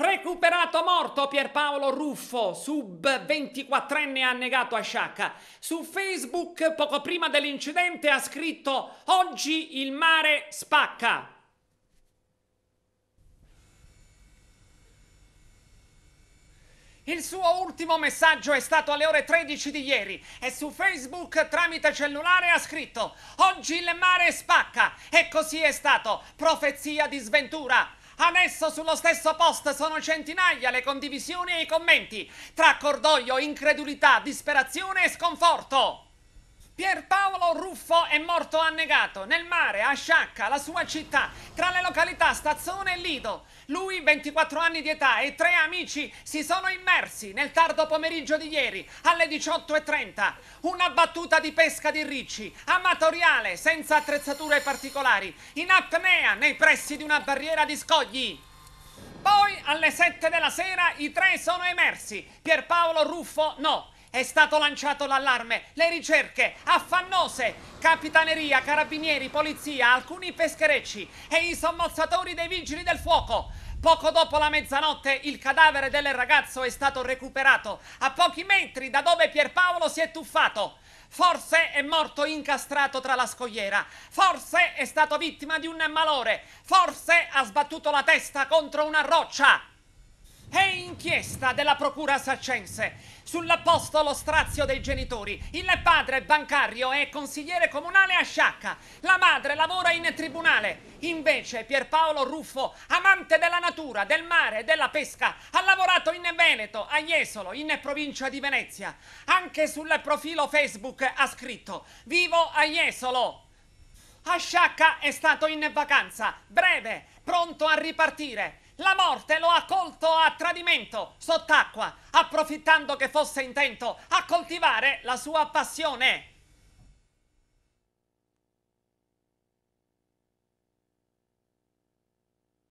Recuperato morto Pierpaolo Ruffo, sub 24enne annegato a Sciacca. Su Facebook, poco prima dell'incidente, ha scritto Oggi il mare spacca. Il suo ultimo messaggio è stato alle ore 13 di ieri e su Facebook tramite cellulare ha scritto Oggi il mare spacca e così è stato, profezia di sventura. Adesso sullo stesso post sono centinaia le condivisioni e i commenti, tra cordoglio, incredulità, disperazione e sconforto. Pierpaolo Ruffo è morto annegato nel mare a Sciacca, la sua città, tra le località Stazzone e Lido. Lui, 24 anni di età, e tre amici si sono immersi nel tardo pomeriggio di ieri alle 18.30. Una battuta di pesca di ricci, amatoriale, senza attrezzature particolari, in apnea nei pressi di una barriera di scogli. Poi alle 7 della sera i tre sono emersi, Pierpaolo Ruffo no. È stato lanciato l'allarme, le ricerche, affannose, capitaneria, carabinieri, polizia, alcuni pescherecci e i sommozzatori dei vigili del fuoco. Poco dopo la mezzanotte il cadavere del ragazzo è stato recuperato a pochi metri da dove Pierpaolo si è tuffato. Forse è morto incastrato tra la scogliera, forse è stato vittima di un malore, forse ha sbattuto la testa contro una roccia. È inchiesta della Procura Saccense sull'apostolo strazio dei genitori. Il padre è bancario e consigliere comunale a Sciacca. La madre lavora in tribunale. Invece Pierpaolo Ruffo, amante della natura, del mare e della pesca, ha lavorato in Veneto, a Jesolo, in provincia di Venezia. Anche sul profilo Facebook ha scritto «Vivo a Jesolo». A Sciacca è stato in vacanza, breve, pronto a ripartire. La morte lo ha colto a tradimento, sott'acqua, approfittando che fosse intento a coltivare la sua passione.